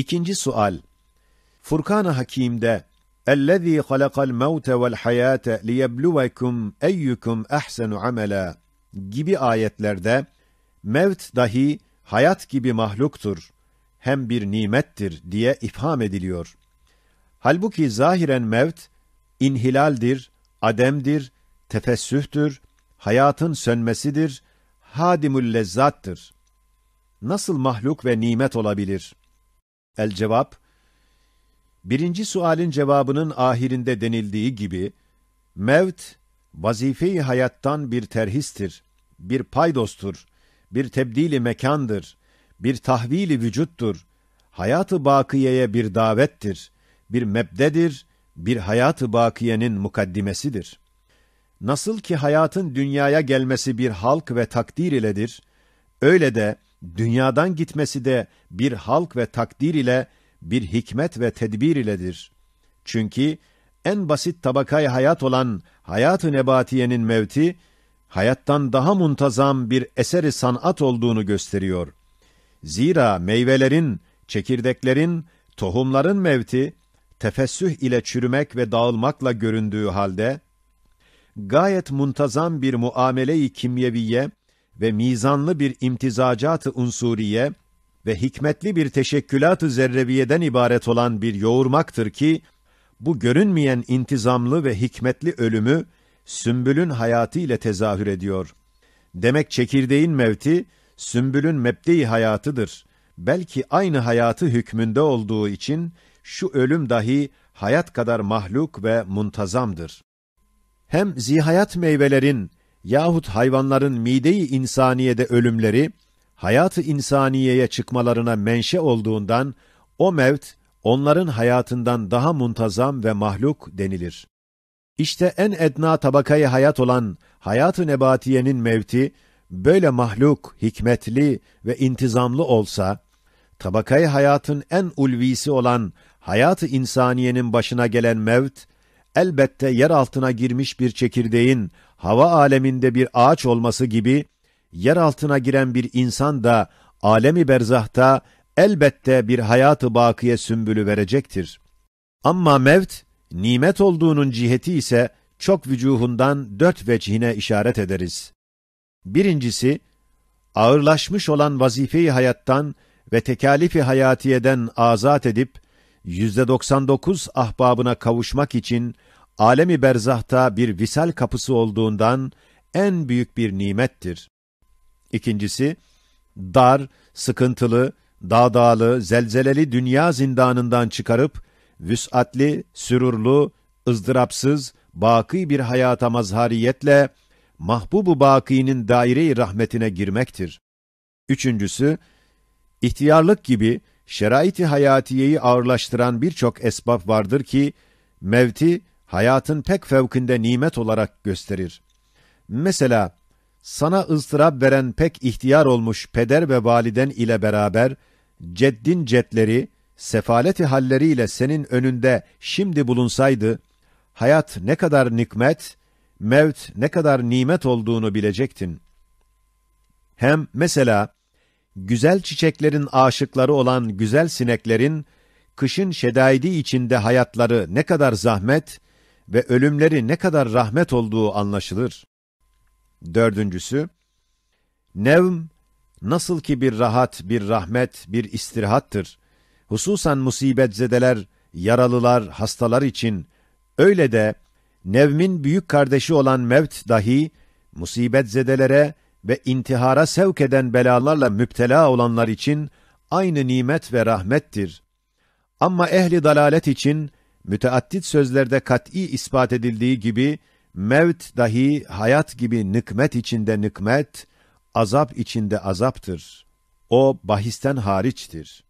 İkinci sual. Furkan-ı Hakîm'de اَلَّذ۪ي خَلَقَ الْمَوْتَ وَالْحَيَاةَ لِيَبْلُوَكُمْ اَيُّكُمْ اَحْسَنُ amela" gibi ayetlerde mevt dahi hayat gibi mahluktur, hem bir nimettir diye ifham ediliyor. Halbuki zahiren mevt, inhilaldir, ademdir, tefessühtür, hayatın sönmesidir, hadimül lezzattır. Nasıl mahluk ve nimet olabilir? El cevap Birinci sualin cevabının ahirinde denildiği gibi mevt vazife-i hayattan bir terhistir, bir paydostur, bir tebdili mekandır, bir tahvili vücuttur, hayatı bakiyeye bir davettir, bir mebdedir, bir hayatı bakiyenin mukaddimesidir. Nasıl ki hayatın dünyaya gelmesi bir halk ve takdir iledir, öyle de dünyadan gitmesi de bir halk ve takdir ile, bir hikmet ve tedbir iledir. Çünkü en basit tabakay hayat olan hayat-ı nebatiyenin mevti, hayattan daha muntazam bir eseri sanat olduğunu gösteriyor. Zira meyvelerin, çekirdeklerin, tohumların mevti, tefessüh ile çürümek ve dağılmakla göründüğü halde, gayet muntazam bir muamele-i kimyeviye ve mizanlı bir imtizacat-ı unsuriye ve hikmetli bir teşekkülat-ı zerreviyeden ibaret olan bir yoğurmaktır ki, bu görünmeyen intizamlı ve hikmetli ölümü, sümbülün hayatı ile tezahür ediyor. Demek çekirdeğin mevti, sümbülün mebde hayatıdır. Belki aynı hayatı hükmünde olduğu için, şu ölüm dahi hayat kadar mahluk ve muntazamdır. Hem zihayat meyvelerin yahut hayvanların mideyi insaniyede ölümleri hayatı insaniyeye çıkmalarına menşe olduğundan o mevt onların hayatından daha muntazam ve mahluk denilir. İşte en edna tabakayı hayat olan hayatı nebatiyenin mevti böyle mahluk, hikmetli ve intizamlı olsa tabakayı hayatın en ulvisi olan hayatı insaniyenin başına gelen mevt elbette yer altına girmiş bir çekirdeğin hava aleminde bir ağaç olması gibi, yer altına giren bir insan da alemi berzahta elbette bir hayatı bakiye sümbülü verecektir. Ama mevt, nimet olduğunun ciheti ise çok vücuhundan dört vecihine işaret ederiz. Birincisi, ağırlaşmış olan vazifeyi hayattan ve tekalifi hayatiyeden azat edip, yüzde doksan dokuz ahbabına kavuşmak için alemi berzahta bir visal kapısı olduğundan en büyük bir nimettir. İkincisi, dar, sıkıntılı, dağdağlı, zelzeleli dünya zindanından çıkarıp, vüsatli, sürurlu, ızdırapsız, baki bir hayata mazhariyetle, mahbubu bakinin daire-i rahmetine girmektir. Üçüncüsü, ihtiyarlık gibi şerait-i hayatiyeyi ağırlaştıran birçok esbab vardır ki, mevti hayatın pek fevkinde nimet olarak gösterir. Mesela sana ızdırap veren pek ihtiyar olmuş peder ve validen ile beraber ceddin cetleri, sefaleti halleriyle senin önünde şimdi bulunsaydı, hayat ne kadar nikmet, mevt ne kadar nimet olduğunu bilecektin. Hem mesela, güzel çiçeklerin aşıkları olan güzel sineklerin, kışın şedaidi içinde hayatları ne kadar zahmet, ve ölümleri ne kadar rahmet olduğu anlaşılır. Dördüncüsü, nevm nasıl ki bir rahat, bir rahmet, bir istirhattır, Hususan musibetzedeler, yaralılar, hastalar için öyle de nevmin büyük kardeşi olan mevt dahi musibetzedelere ve intihara sevk eden belalarla müptela olanlar için aynı nimet ve rahmettir. Ama ehli dalalet için müteaddit sözlerde kat'î ispat edildiği gibi, mevt dahi hayat gibi nikmet içinde nikmet, azap içinde azaptır. O bahisten hariçtir.